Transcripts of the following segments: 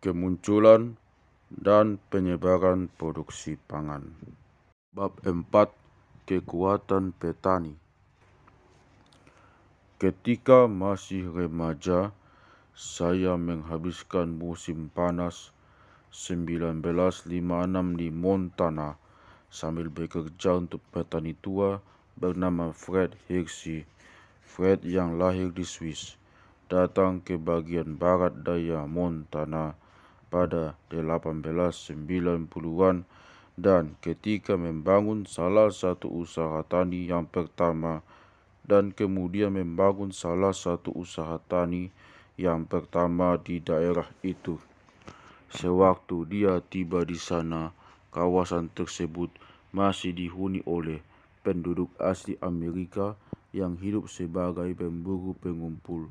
kemunculan dan penyebaran produksi pangan. Bab 4 Kekuatan Petani Ketika masih remaja, saya menghabiskan musim panas 1956 di Montana sambil bekerja untuk petani tua bernama Fred Hirschi. Fred yang lahir di Swiss datang ke bagian barat daya Montana pada 1890-an dan ketika membangun salah satu usaha tani yang pertama dan kemudian membangun salah satu usaha tani yang pertama di daerah itu. Sewaktu dia tiba di sana, kawasan tersebut masih dihuni oleh penduduk asli Amerika yang hidup sebagai pemburu pengumpul.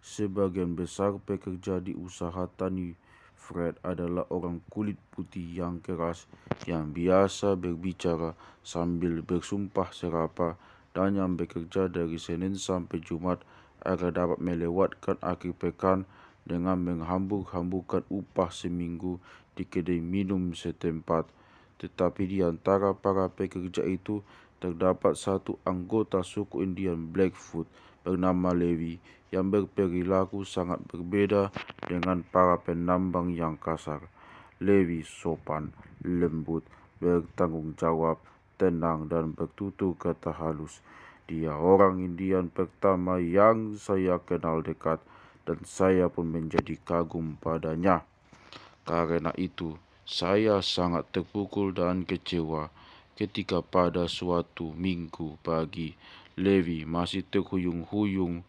Sebagian besar pekerja di usaha tani Fred adalah orang kulit putih yang keras yang biasa berbicara sambil bersumpah serapa dan yang bekerja dari Senin sampai Jumat agar dapat melewatkan akhir pekan dengan menghambur-hamburkan upah seminggu di kedai minum setempat. Tetapi di antara para pekerja itu terdapat satu anggota suku Indian Blackfoot bernama Levi, yang berperilaku sangat berbeda dengan para penambang yang kasar. Levi sopan, lembut, bertanggung jawab, tenang dan bertutur kata halus. Dia orang Indian pertama yang saya kenal dekat dan saya pun menjadi kagum padanya. Karena itu, saya sangat terpukul dan kecewa ketika pada suatu minggu pagi Levi masih terhuyung-huyung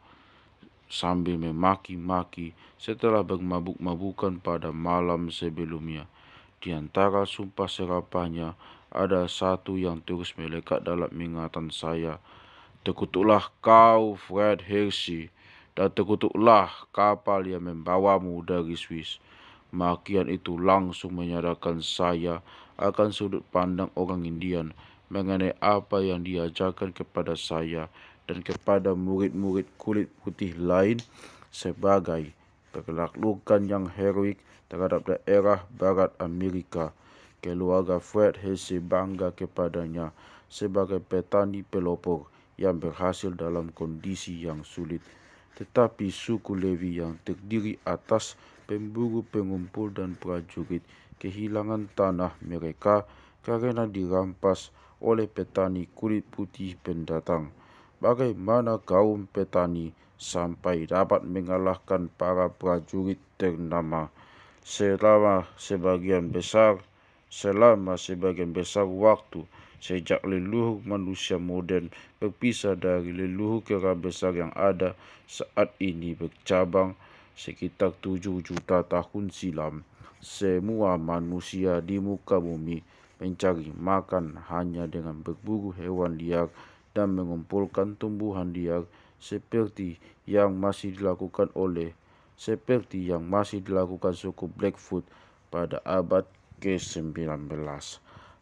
sambil memaki-maki setelah bermabuk-mabukan pada malam sebelumnya. Di antara sumpah serapahnya ada satu yang terus melekat dalam ingatan saya. Terkutuklah kau Fred Hershey dan terkutuklah kapal yang membawamu dari Swiss. Makian itu langsung menyadarkan saya akan sudut pandang orang Indian mengenai apa yang diajarkan kepada saya dan kepada murid-murid kulit putih lain sebagai penaklukan yang heroik terhadap daerah barat Amerika. Keluarga Fred Hesse bangga kepadanya sebagai petani pelopor yang berhasil dalam kondisi yang sulit. Tetapi suku Levi yang terdiri atas pemburu pengumpul dan prajurit kehilangan tanah mereka karena dirampas oleh petani kulit putih pendatang. Bagaimana kaum petani sampai dapat mengalahkan para prajurit ternama selama sebagian besar selama sebagian besar waktu sejak leluhur manusia moden berpisah dari leluhur kera besar yang ada saat ini bercabang sekitar tujuh juta tahun silam. Semua manusia di muka bumi mencari makan hanya dengan berburu hewan liar dan mengumpulkan tumbuhan liar seperti yang masih dilakukan oleh seperti yang masih dilakukan suku Blackfoot pada abad ke-19.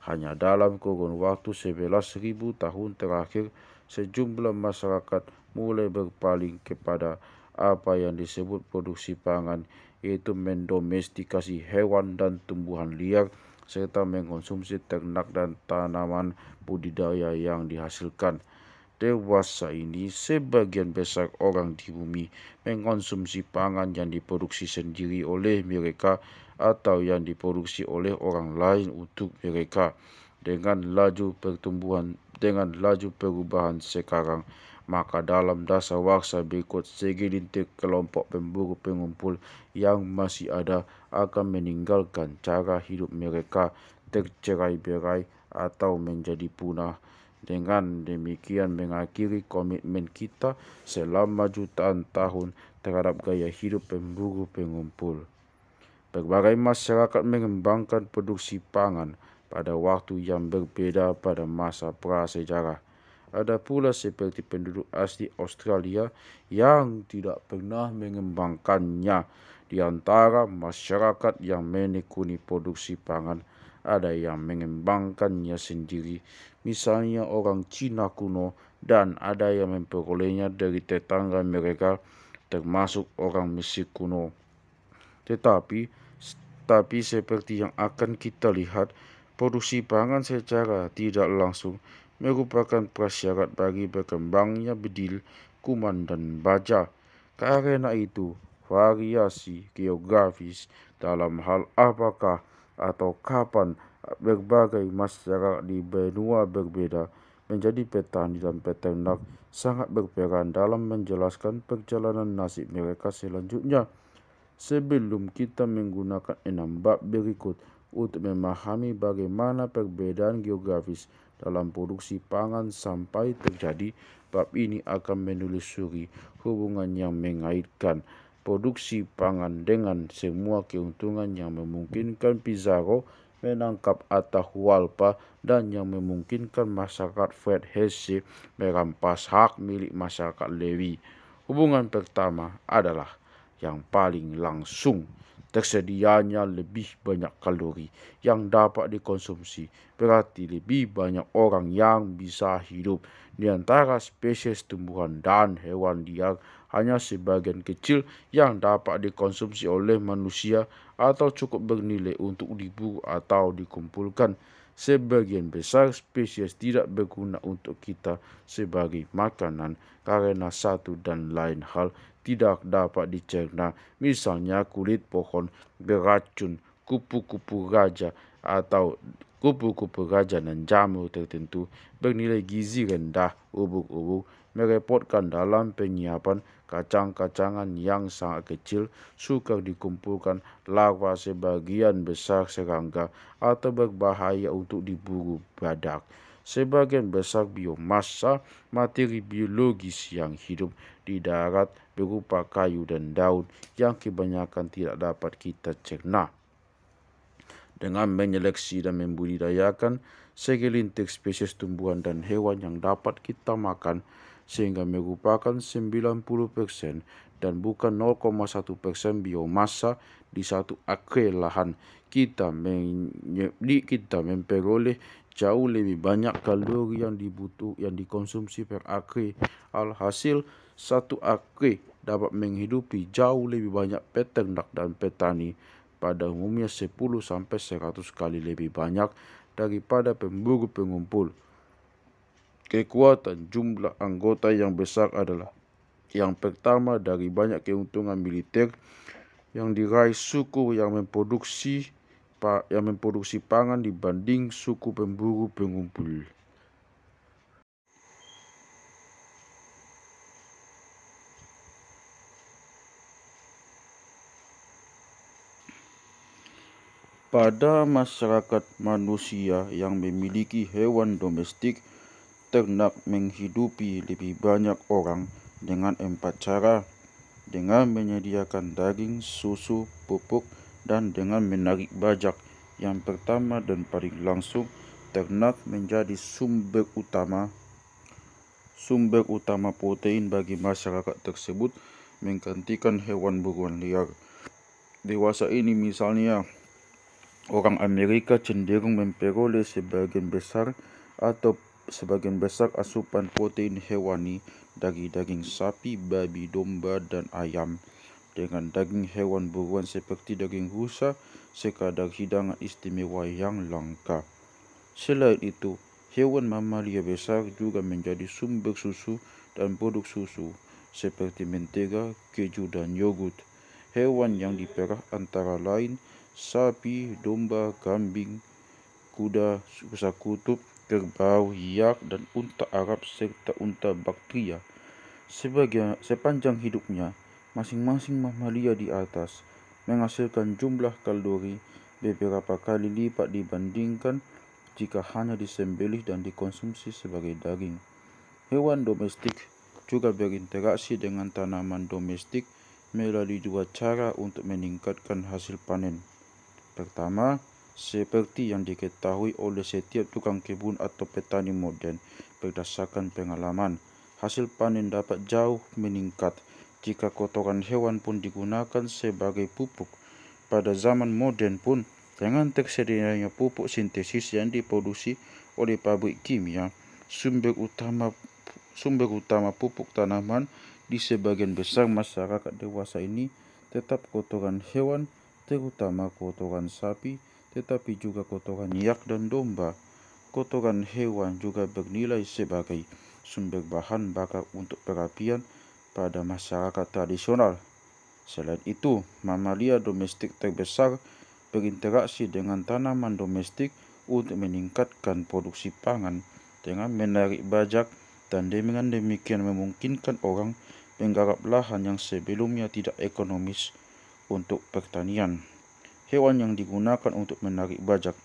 Hanya dalam kurun waktu 11.000 tahun terakhir, sejumlah masyarakat mulai berpaling kepada apa yang disebut produksi pangan, yaitu mendomestikasi hewan dan tumbuhan liar serta mengkonsumsi ternak dan tanaman budidaya yang dihasilkan. Dewasa ini, sebagian besar orang di bumi mengkonsumsi pangan yang diproduksi sendiri oleh mereka atau yang diproduksi oleh orang lain untuk mereka. Dengan laju pertumbuhan, dengan laju perubahan sekarang, maka dalam dasar waksa berikut segelintir kelompok pemburu pengumpul yang masih ada akan meninggalkan cara hidup mereka tercerai-berai atau menjadi punah. Dengan demikian mengakhiri komitmen kita selama jutaan tahun terhadap gaya hidup pemburu pengumpul. Berbagai masyarakat mengembangkan produksi pangan pada waktu yang berbeza pada masa prasejarah. Ada pula seperti penduduk asli Australia yang tidak pernah mengembangkannya. Di antara masyarakat yang menikuni produksi pangan, ada yang mengembangkannya sendiri, misalnya orang Cina kuno, dan ada yang memperolehnya dari tetangga mereka, termasuk orang Mesir kuno. Tetapi, tapi seperti yang akan kita lihat, produksi pangan secara tidak langsung merupakan prasyarat bagi berkembangnya bedil, kuman, dan baja. Karena itu, variasi geografis dalam hal apakah atau kapan berbagai masyarakat di benua berbeda menjadi peta dalam peternak sangat berperan dalam menjelaskan perjalanan nasib mereka selanjutnya. Sebelum kita menggunakan enam bab berikut untuk memahami bagaimana perbedaan geografis dalam produksi pangan sampai terjadi, bab ini akan menelusuri hubungan yang mengaitkan produksi pangan dengan semua keuntungan yang memungkinkan Pizarro menangkap Atahualpa dan yang memungkinkan masyarakat Fred Hesse merampas hak milik masyarakat Lewi. Hubungan pertama adalah yang paling langsung tersedianya lebih banyak kalori yang dapat dikonsumsi, berarti lebih banyak orang yang bisa hidup di antara spesies tumbuhan dan hewan liar hanya sebagian kecil yang dapat dikonsumsi oleh manusia atau cukup bernilai untuk dibuku atau dikumpulkan. Sebagian besar spesies tidak berguna untuk kita sebagai makanan karena satu dan lain hal tidak dapat dicerna, misalnya kulit pohon beracun, kupu-kupu raja atau kupu-kupu raja dan jamur tertentu bernilai gizi rendah, ubuk-ubuk merepotkan dalam penyiapan kacang-kacangan yang sangat kecil sukar dikumpulkan larva sebagian besar serangga atau berbahaya untuk diburu badak. Sebagian besar biomassa materi biologis yang hidup di darat berupa kayu dan daun yang kebanyakan tidak dapat kita cerna. Dengan menyeleksi dan membudidayakan segelintir spesies tumbuhan dan hewan yang dapat kita makan, sehingga merupakan 90% dan bukan 0,1% biomasa di satu akre lahan. Kita, men, kita memperoleh jauh lebih banyak kalori yang dibutuh yang dikonsumsi per akre. Alhasil satu akre dapat menghidupi jauh lebih banyak peternak dan petani pada umumnya 10 sampai 100 kali lebih banyak daripada pemburu pengumpul. Kekuatan jumlah anggota yang besar adalah yang pertama dari banyak keuntungan militer yang diraih suku yang memproduksi yang memproduksi pangan dibanding suku pemburu pengumpul. Pada masyarakat manusia yang memiliki hewan domestik, ternak menghidupi lebih banyak orang dengan empat cara, dengan menyediakan daging, susu, pupuk, dan dengan menarik bajak. Yang pertama dan paling langsung, ternak menjadi sumber utama sumber utama protein bagi masyarakat tersebut menggantikan hewan buruan liar. Dewasa ini misalnya, orang Amerika cenderung memperoleh sebagian besar atau sebagian besar asupan protein hewani dari daging sapi, babi, domba, dan ayam. Dengan daging hewan buruan seperti daging rusa, sekadar hidangan istimewa yang langka. Selain itu, hewan mamalia besar juga menjadi sumber susu dan produk susu, seperti mentega, keju, dan yogurt. Hewan yang diperah antara lain sapi, domba, kambing, kuda, rusa kutub, kerbau, hiak, dan unta Arab serta unta Baktria. Sebagai, sepanjang hidupnya, masing-masing mamalia di atas menghasilkan jumlah kalori beberapa kali lipat dibandingkan jika hanya disembelih dan dikonsumsi sebagai daging. Hewan domestik juga berinteraksi dengan tanaman domestik melalui dua cara untuk meningkatkan hasil panen. Pertama, seperti yang diketahui oleh setiap tukang kebun atau petani modern berdasarkan pengalaman. Hasil panen dapat jauh meningkat jika kotoran hewan pun digunakan sebagai pupuk. Pada zaman modern pun, dengan tersedianya pupuk sintesis yang diproduksi oleh pabrik kimia, sumber utama sumber utama pupuk tanaman di sebagian besar masyarakat dewasa ini tetap kotoran hewan, terutama kotoran sapi, tetapi juga kotoran yak dan domba. Kotoran hewan juga bernilai sebagai sumber bahan bakar untuk perapian pada masyarakat tradisional. Selain itu, mamalia domestik terbesar berinteraksi dengan tanaman domestik untuk meningkatkan produksi pangan dengan menarik bajak dan dengan demikian memungkinkan orang menggarap lahan yang sebelumnya tidak ekonomis untuk pertanian. Hewan yang digunakan untuk menarik bajak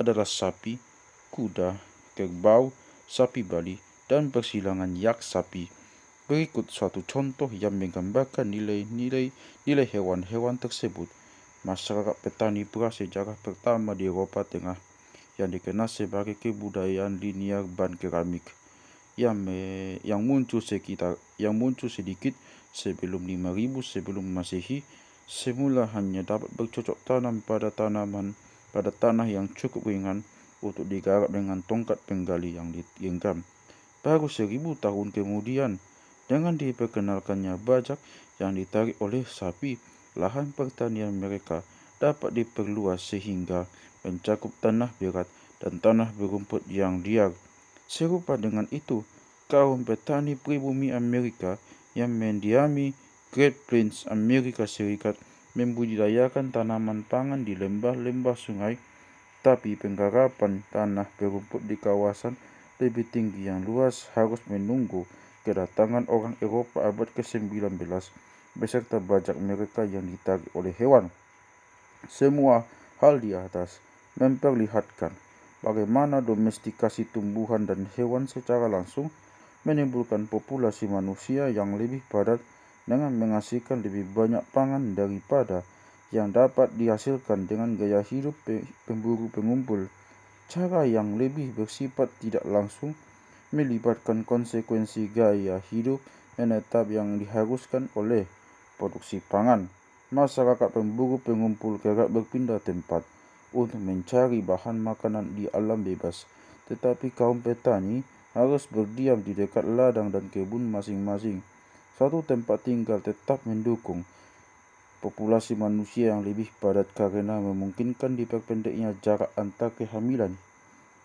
adalah sapi, kuda, kerbau, sapi bali, dan persilangan yak sapi. Berikut suatu contoh yang menggambarkan nilai-nilai nilai hewan-hewan tersebut. Masyarakat petani prasejarah pertama di Eropa Tengah yang dikenal sebagai kebudayaan linear ban keramik yang me, yang muncul sekitar yang muncul sedikit sebelum 5000 sebelum Masehi semula hanya dapat bercocok tanam pada tanaman pada tanah yang cukup ringan untuk digarap dengan tongkat penggali yang digenggam. Baru seribu tahun kemudian, dengan diperkenalkannya bajak yang ditarik oleh sapi, lahan pertanian mereka dapat diperluas sehingga mencakup tanah berat dan tanah berumput yang liar. Serupa dengan itu, kaum petani pribumi Amerika yang mendiami Great Plains, Amerika Serikat membudidayakan tanaman pangan di lembah-lembah sungai, tapi penggarapan tanah berumput di kawasan lebih tinggi yang luas harus menunggu kedatangan orang Eropa abad ke-19 beserta bajak mereka yang ditarik oleh hewan. Semua hal di atas memperlihatkan bagaimana domestikasi tumbuhan dan hewan secara langsung menimbulkan populasi manusia yang lebih padat dengan menghasilkan lebih banyak pangan daripada yang dapat dihasilkan dengan gaya hidup pemburu pengumpul. Cara yang lebih bersifat tidak langsung melibatkan konsekuensi gaya hidup menetap yang diharuskan oleh produksi pangan. Masyarakat pemburu pengumpul kerap berpindah tempat untuk mencari bahan makanan di alam bebas, tetapi kaum petani harus berdiam di dekat ladang dan kebun masing-masing satu tempat tinggal tetap mendukung populasi manusia yang lebih padat karena memungkinkan diperpendeknya jarak antar kehamilan.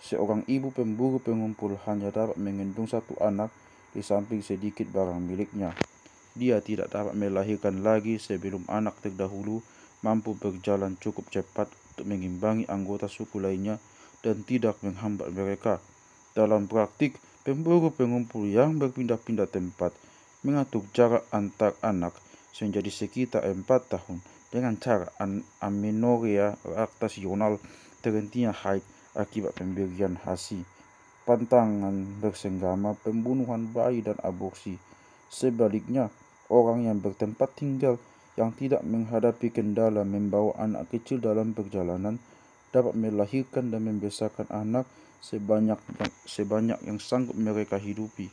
Seorang ibu pemburu pengumpul hanya dapat mengendung satu anak di samping sedikit barang miliknya. Dia tidak dapat melahirkan lagi sebelum anak terdahulu mampu berjalan cukup cepat untuk mengimbangi anggota suku lainnya dan tidak menghambat mereka. Dalam praktik, pemburu pengumpul yang berpindah-pindah tempat mengatur jarak antar anak menjadi sekitar empat tahun dengan cara amenorea laktasional terhentinya haid akibat pemberian hasil pantangan bersenggama, pembunuhan bayi dan aborsi. Sebaliknya, orang yang bertempat tinggal yang tidak menghadapi kendala membawa anak kecil dalam perjalanan dapat melahirkan dan membesarkan anak sebanyak sebanyak yang sanggup mereka hidupi.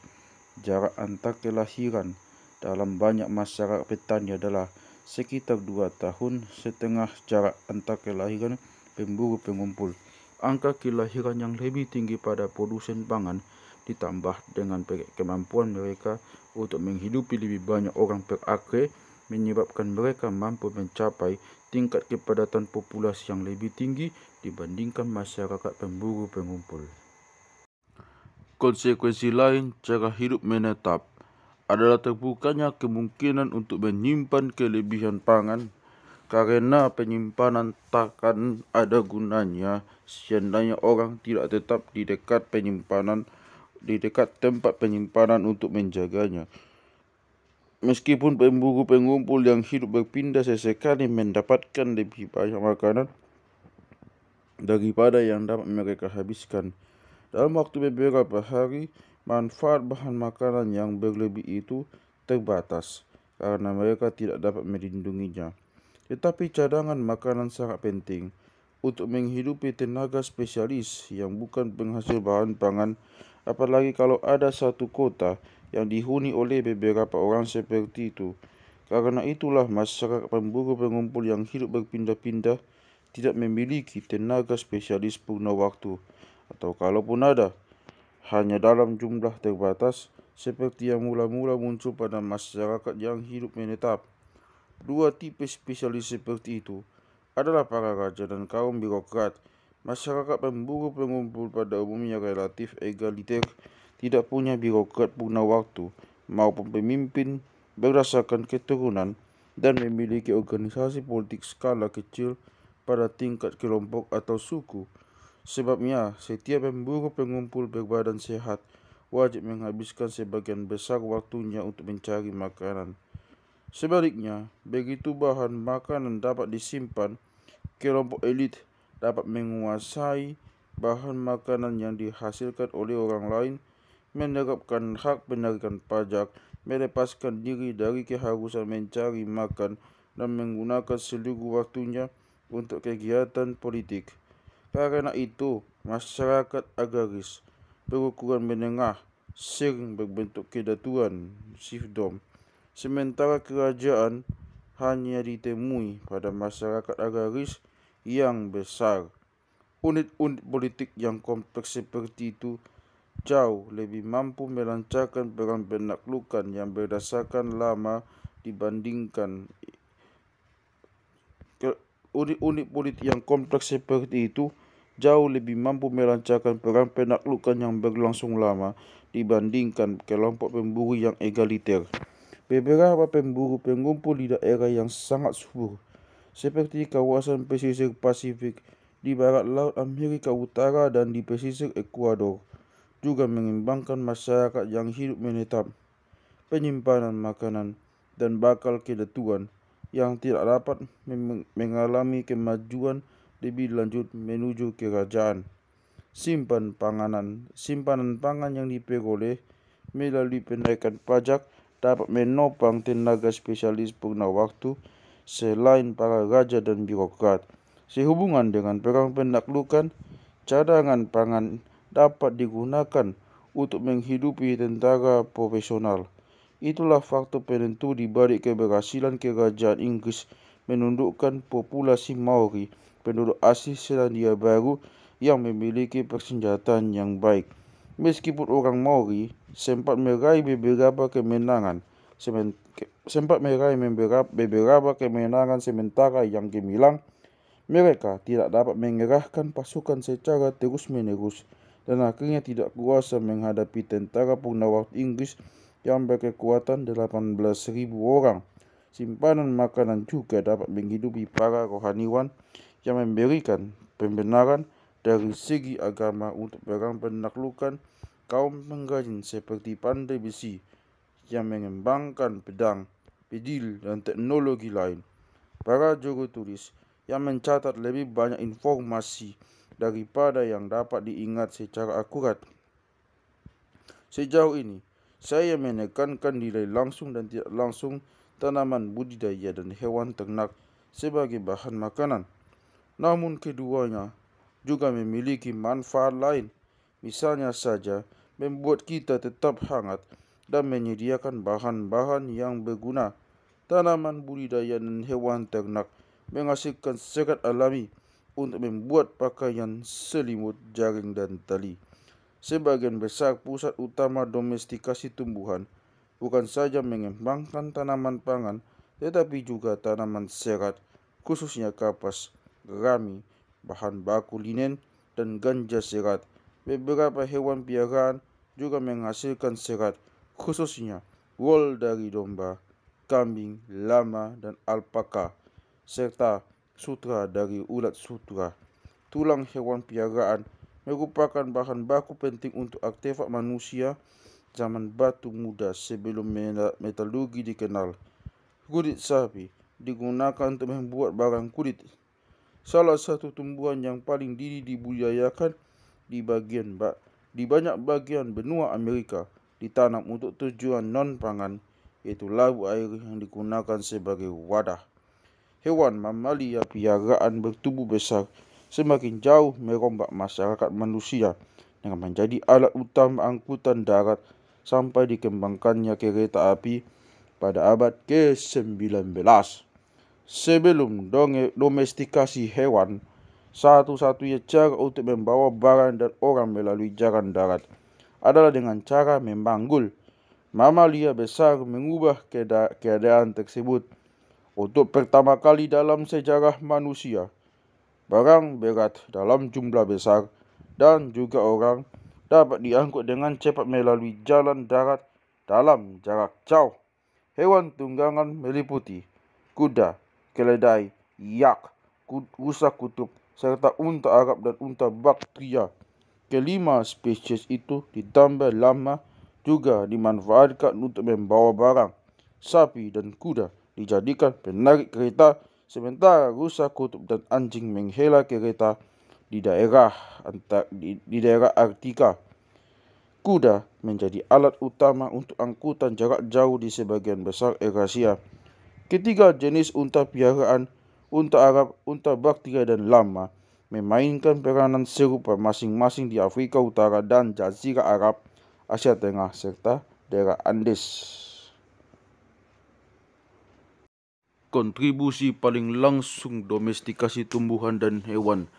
Jarak antar kelahiran dalam banyak masyarakat petani adalah sekitar 2 tahun setengah jarak antar kelahiran pemburu pengumpul. Angka kelahiran yang lebih tinggi pada produsen pangan ditambah dengan kemampuan mereka untuk menghidupi lebih banyak orang per akre menyebabkan mereka mampu mencapai tingkat kepadatan populasi yang lebih tinggi dibandingkan masyarakat pemburu pengumpul. konsekuensi lain cara hidup menetap adalah terbukanya kemungkinan untuk menyimpan kelebihan pangan karena penyimpanan takkan ada gunanya seandainya orang tidak tetap di dekat penyimpanan di dekat tempat penyimpanan untuk menjaganya. Meskipun pemburu pengumpul yang hidup berpindah sesekali mendapatkan lebih banyak makanan daripada yang dapat mereka habiskan. Dalam waktu beberapa hari, manfaat bahan makanan yang berlebih itu terbatas karena mereka tidak dapat melindunginya. Tetapi cadangan makanan sangat penting untuk menghidupi tenaga spesialis yang bukan penghasil bahan pangan apalagi kalau ada satu kota yang dihuni oleh beberapa orang seperti itu. Karena itulah masyarakat pemburu pengumpul yang hidup berpindah-pindah tidak memiliki tenaga spesialis purna waktu. atau kalaupun ada, hanya dalam jumlah terbatas seperti yang mula-mula muncul pada masyarakat yang hidup menetap. Dua tipe spesialis seperti itu adalah para raja dan kaum birokrat. Masyarakat pemburu pengumpul pada umumnya relatif egaliter, tidak punya birokrat punah waktu maupun pemimpin berdasarkan keturunan dan memiliki organisasi politik skala kecil pada tingkat kelompok atau suku. Sebabnya, setiap pemburu pengumpul berbadan sehat wajib menghabiskan sebagian besar waktunya untuk mencari makanan. Sebaliknya, begitu bahan makanan dapat disimpan, kelompok elit dapat menguasai bahan makanan yang dihasilkan oleh orang lain, menerapkan hak penarikan pajak, melepaskan diri dari keharusan mencari makan, dan menggunakan seluruh waktunya untuk kegiatan politik. Karena itu, masyarakat agaris berukuran menengah sering berbentuk kedatuan sifdom sementara kerajaan hanya ditemui pada masyarakat agaris yang besar. Unit-unit politik yang kompleks seperti itu jauh lebih mampu melancarkan perang penaklukan yang berdasarkan lama dibandingkan unit-unit politik yang kompleks seperti itu jauh lebih mampu melancarkan perang penaklukan yang berlangsung lama dibandingkan kelompok pemburu yang egaliter. Beberapa pemburu pengumpul di daerah yang sangat subur, seperti kawasan pesisir Pasifik di barat laut Amerika Utara dan di pesisir Ekuador, juga mengembangkan masyarakat yang hidup menetap, penyimpanan makanan, dan bakal kedatuan yang tidak dapat mengalami kemajuan lebih lanjut menuju kerajaan. Simpan panganan. Simpanan pangan yang diperoleh melalui penaikan pajak dapat menopang tenaga spesialis purna waktu selain para raja dan birokrat. Sehubungan dengan perang penaklukan, cadangan pangan dapat digunakan untuk menghidupi tentara profesional. Itulah faktor penentu di balik keberhasilan kerajaan Inggris menundukkan populasi Maori penduduk asli Selandia Baru yang memiliki persenjataan yang baik. Meskipun orang Maori sempat meraih beberapa kemenangan, sempat meraih beberapa, kemenangan sementara yang gemilang, mereka tidak dapat mengerahkan pasukan secara terus-menerus dan akhirnya tidak kuasa menghadapi tentara Purnawirawan Inggris yang berkekuatan 18.000 orang. Simpanan makanan juga dapat menghidupi para rohaniwan yang memberikan pembenaran dari segi agama untuk barang penaklukan kaum penggajin seperti pandai besi yang mengembangkan pedang, pedil dan teknologi lain. Para juru tulis yang mencatat lebih banyak informasi daripada yang dapat diingat secara akurat. Sejauh ini, saya menekankan nilai langsung dan tidak langsung tanaman budidaya dan hewan ternak sebagai bahan makanan namun keduanya juga memiliki manfaat lain. Misalnya saja, membuat kita tetap hangat dan menyediakan bahan-bahan yang berguna. Tanaman budidaya dan hewan ternak menghasilkan serat alami untuk membuat pakaian, selimut, jaring dan tali. Sebagian besar pusat utama domestikasi tumbuhan bukan saja mengembangkan tanaman pangan, tetapi juga tanaman serat, khususnya kapas gerami, bahan baku linen, dan ganja serat. Beberapa hewan piaraan juga menghasilkan serat, khususnya wol dari domba, kambing, lama, dan alpaka, serta sutra dari ulat sutra. Tulang hewan piaraan merupakan bahan baku penting untuk artefak manusia zaman batu muda sebelum metalurgi dikenal. Kulit sapi digunakan untuk membuat barang kulit Salah satu tumbuhan yang paling diri dibudayakan di bagian di banyak bagian benua Amerika ditanam untuk tujuan non pangan iaitu labu air yang digunakan sebagai wadah. Hewan mamalia piaraan bertubuh besar semakin jauh merombak masyarakat manusia dengan menjadi alat utama angkutan darat sampai dikembangkannya kereta api pada abad ke-19. Sebelum domestikasi hewan, satu-satunya cara untuk membawa barang dan orang melalui jalan darat adalah dengan cara memanggul. Mamalia besar mengubah keada keadaan tersebut. Untuk pertama kali dalam sejarah manusia, barang berat dalam jumlah besar dan juga orang dapat diangkut dengan cepat melalui jalan darat dalam jarak jauh. Hewan tunggangan meliputi kuda, keledai, yak, rusa kutub serta unta Arab dan unta Baktria. Kelima spesies itu ditambah lama juga dimanfaatkan untuk membawa barang. Sapi dan kuda dijadikan penarik kereta sementara rusa kutub dan anjing menghela kereta di daerah antar, di, di daerah Artika. Kuda menjadi alat utama untuk angkutan jarak jauh di sebagian besar Eurasia. Ketiga jenis unta piaraan, unta Arab, unta Baktria dan Lama memainkan peranan serupa masing-masing di Afrika Utara dan Jazirah Arab, Asia Tengah serta daerah Andes. Kontribusi paling langsung domestikasi tumbuhan dan hewan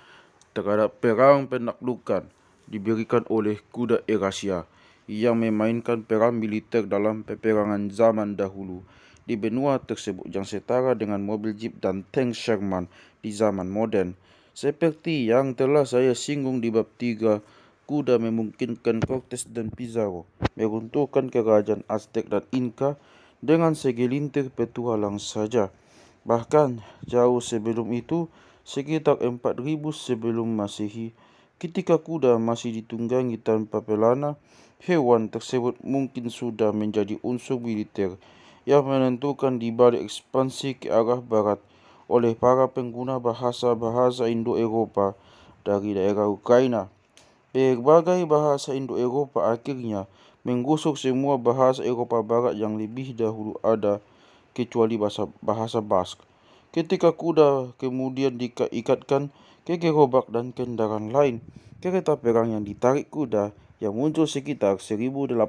terhadap perang penaklukan diberikan oleh kuda Eurasia yang memainkan peran militer dalam peperangan zaman dahulu di benua tersebut yang setara dengan mobil jeep dan tank Sherman di zaman moden. Seperti yang telah saya singgung di bab tiga, kuda memungkinkan Cortes dan Pizarro meruntuhkan kerajaan Aztec dan Inca dengan segelintir petualang saja. Bahkan jauh sebelum itu, sekitar 4000 sebelum masehi, ketika kuda masih ditunggangi tanpa pelana, hewan tersebut mungkin sudah menjadi unsur militer yang menentukan di balik ekspansi ke arah barat oleh para pengguna bahasa-bahasa Indo-Eropa dari daerah Ukraina. Berbagai bahasa Indo-Eropa akhirnya menggusur semua bahasa Eropa Barat yang lebih dahulu ada kecuali bahasa, bahasa Basque. Ketika kuda kemudian dikaitkan ke gerobak dan kendaraan lain, kereta perang yang ditarik kuda yang muncul sekitar 1800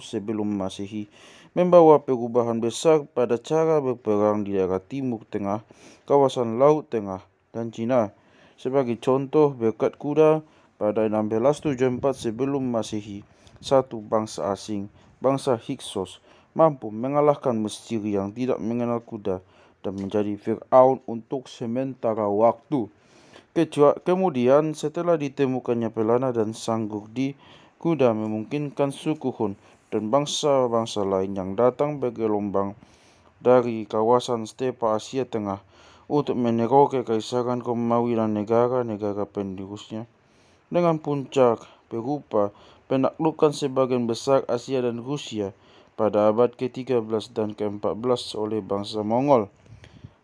sebelum Masehi membawa perubahan besar pada cara berperang di daerah Timur Tengah, kawasan Laut Tengah dan China. Sebagai contoh berkat kuda pada 1674 sebelum Masehi, satu bangsa asing, bangsa Hyksos, mampu mengalahkan Mesir yang tidak mengenal kuda dan menjadi Fir'aun untuk sementara waktu. Kecuali kemudian setelah ditemukannya pelana dan sanggur di kuda memungkinkan suku Hun dan bangsa-bangsa lain yang datang bergelombang dari kawasan stepa Asia Tengah untuk meneror kekaisaran Romawi dan negara-negara pendirinya dengan puncak berupa penaklukan sebagian besar Asia dan Rusia pada abad ke-13 dan ke-14 oleh bangsa Mongol.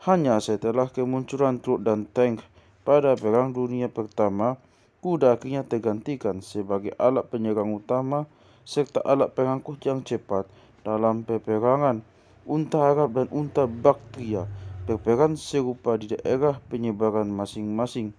Hanya setelah kemunculan truk dan tank pada Perang Dunia Pertama, kuda akhirnya tergantikan sebagai alat penyerang utama serta alat pengangkut yang cepat dalam peperangan unta Arab dan unta Baktria berperan serupa di daerah penyebaran masing-masing.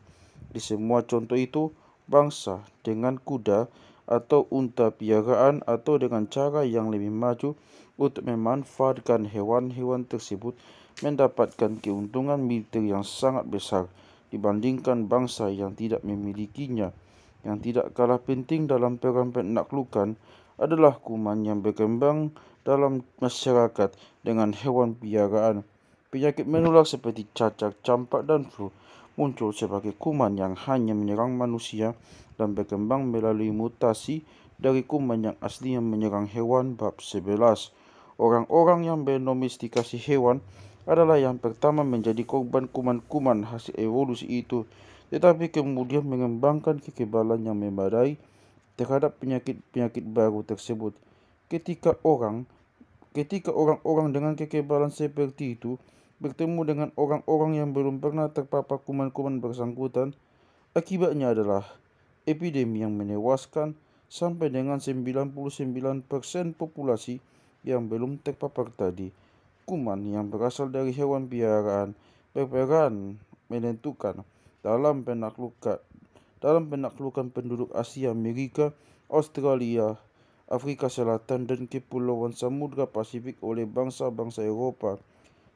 Di semua contoh itu, bangsa dengan kuda atau unta piaraan atau dengan cara yang lebih maju untuk memanfaatkan hewan-hewan tersebut mendapatkan keuntungan militer yang sangat besar dibandingkan bangsa yang tidak memilikinya. Yang tidak kalah penting dalam peran penaklukan adalah kuman yang berkembang dalam masyarakat dengan hewan piaraan. Penyakit menular seperti cacar, campak dan flu muncul sebagai kuman yang hanya menyerang manusia dan berkembang melalui mutasi dari kuman yang asli yang menyerang hewan bab 11. Orang-orang yang mendomestikasi hewan adalah yang pertama menjadi korban kuman-kuman hasil evolusi itu, tetapi kemudian mengembangkan kekebalan yang memadai terhadap penyakit-penyakit baru tersebut. Ketika orang ketika orang-orang dengan kekebalan seperti itu bertemu dengan orang-orang yang belum pernah terpapar kuman-kuman bersangkutan, akibatnya adalah epidemi yang menewaskan sampai dengan 99% populasi yang belum terpapar tadi kuman yang berasal dari hewan piaraan berperan menentukan dalam penaklukan dalam penaklukan penduduk Asia, Amerika, Australia, Afrika Selatan dan Kepulauan Samudra Pasifik oleh bangsa-bangsa Eropa.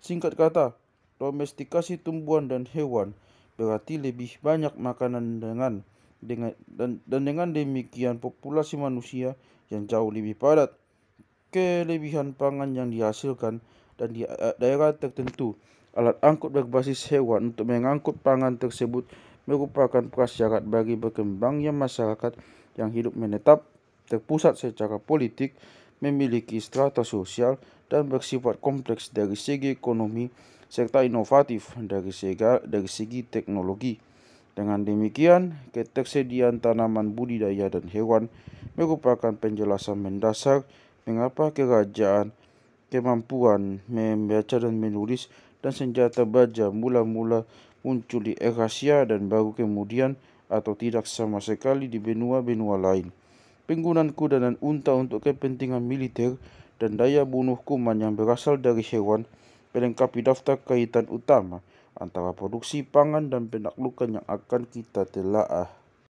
Singkat kata, domestikasi tumbuhan dan hewan berarti lebih banyak makanan dengan dengan dan, dan dengan demikian populasi manusia yang jauh lebih padat. Kelebihan pangan yang dihasilkan dan di eh, daerah tertentu. Alat angkut berbasis hewan untuk mengangkut pangan tersebut merupakan prasyarat bagi berkembangnya masyarakat yang hidup menetap, terpusat secara politik, memiliki strata sosial, dan bersifat kompleks dari segi ekonomi serta inovatif dari segi, dari segi teknologi. Dengan demikian, ketersediaan tanaman budidaya dan hewan merupakan penjelasan mendasar mengapa kerajaan kemampuan membaca dan menulis dan senjata baja mula-mula muncul di Eurasia dan baru kemudian atau tidak sama sekali di benua-benua lain. Penggunaan kuda dan unta untuk kepentingan militer dan daya bunuh kuman yang berasal dari hewan melengkapi daftar kaitan utama antara produksi pangan dan penaklukan yang akan kita telaah.